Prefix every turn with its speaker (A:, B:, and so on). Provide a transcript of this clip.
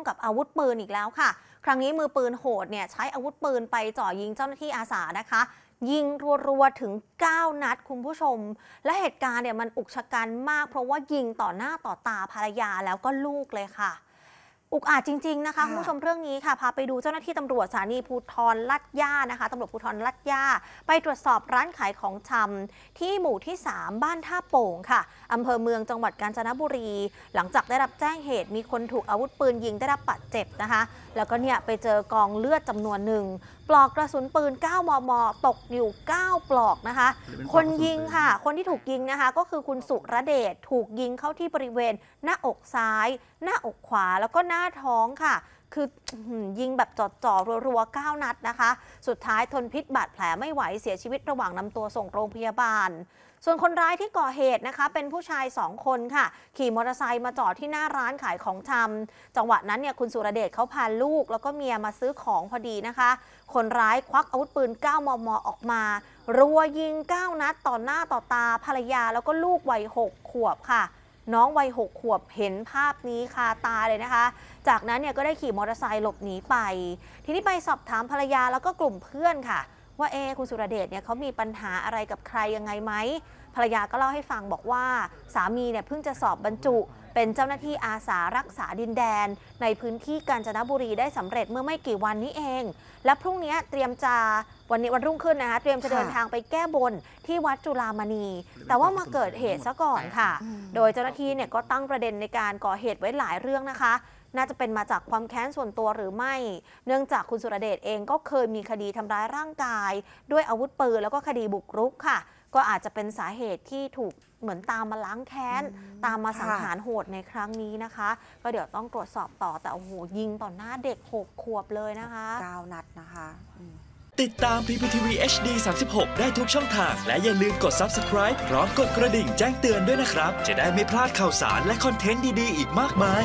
A: องกับอาวุธปืนอีกแล้วค่ะ ครั้งนี้มือปืนโหดเนี่ย ใช้อาวุธปืนไปจ่อยิงเจ้าหน้าที่อาสานะคะ ยิงรัวๆถึง 9 นัดคุณผู้ชม และเหตุการณ์เนี่ยมันอุกชะกันมากเพราะว่ายิงต่อหน้าต่อตาภรรยาแล้วก็ลูกเลยค่ะอุกอาจจริงๆนะคะคุณผู้ชมเรื่องนี้ค่ะพาไปดูเจ้าหน้าที่ตำรวจสถานี ภูทรลัดย่านะคะตำรวจภูทรลัดย่าไปตรวจสอบร้านขายของชำที่หมู่ที่ 3 บ้านท่าโป่งค่ะอำเภอเมืองจังหวัดกาญจนบุรี หลังจากได้รับแจ้งเหตุ มีคนถูกอาวุธปืนยิงได้รับบาดเจ็บนะคะแล้วก็เนี่ยไปเจอกองเลือดจำนวนหนึ่ง ปลอกกระสุนปืน 9 มม ตกอยู่ 9 ปลอกนะคะ คนยิงค่ะ คนที่ถูกยิงนะคะก็คือคุณสุรเดชถูกยิงเข้าที่บริเวณ หน้าอกซ้าย หน้าอกขวาแล้วก็หน้าาท้องค่ะ คือยิงแบบจอดจ่อรัวๆ9นัดนะคะ สุดท้ายทนพิษบาดแผลไม่ไหวเสียชีวิตระหว่างนำตัวส่งโรงพยาบาล ส่วนคนร้ายที่ก่อเหตุนะคะ เป็นผู้ชาย 2 คนค่ะ ขี่มอเตอร์ไซค์มาจอดที่หน้าร้านขายของชำจังหวะนั้นเนี่ยคุณสุรเดชเขาพาลูก แล้วก็เมียมาซื้อของพอดีนะคะ คนร้ายควักอาวุธปืน9มมออกมารัวยิง9นัด ต่อหน้าต่อตาภรรยาแล้วก็ลูกวัย6ขวบค่ะน้องวัยหกขวบเห็นภาพนี้คาตาเลยนะคะ จากนั้นเนี่ยก็ได้ขี่มอเตอร์ไซค์หลบหนีไป ทีนี้ไปสอบถามภรรยาแล้วก็กลุ่มเพื่อนค่ะว่าเอ คุณสุรเดชเนี่ยเขามีปัญหาอะไรกับใครยังไงไหม ภรรยาก็เล่าให้ฟังบอกว่า สามีเนี่ยเพิ่งจะสอบบรรจุเป็นเจ้าหน้าที่อาสารักษาดินแดน ในพื้นที่กาญจนบุรีได้สำเร็จเมื่อไม่กี่วันนี้เอง และพรุ่งนี้เตรียมจะวันนี้วันรุ่งขึ้นนะคะเตรียมจะเดินทางไปแก้บนที่วัดจุฬามณี แต่ว่ามาเกิดเหตุซะก่อนค่ะ โดยเจ้าหน้าที่เนี่ยก็ตั้งประเด็นในการก่อเหตุไว้หลายเรื่องนะคะน่าจะเป็นมาจากความแค้นส่วนตัวหรือไม่ เนื่องจากคุณสุรเดชเองก็เคยมีคดีทำร้ายร่างกาย ด้วยอาวุธปืนแล้วก็คดีบุกรุกค่ะ ก็อาจจะเป็นสาเหตุที่ถูกเหมือนตามมาล้างแค้น ตามมาสังหารโหดในครั้งนี้นะคะ ก็เดี๋ยวต้องตรวจสอบต่อแต่โอ้โหยิงต่อหน้าเด็ก6ขวบเลยนะคะ9นัดนะคะ ติดตาม PPTV HD 36 ได้ทุกช่องทาง และอย่าลืมกด subscribe พร้อมกดกระดิ่งแจ้งเตือนด้วยนะครับ จะได้ไม่พลาดข่าวสารและคอนเทนต์ดีๆอีกมากมาย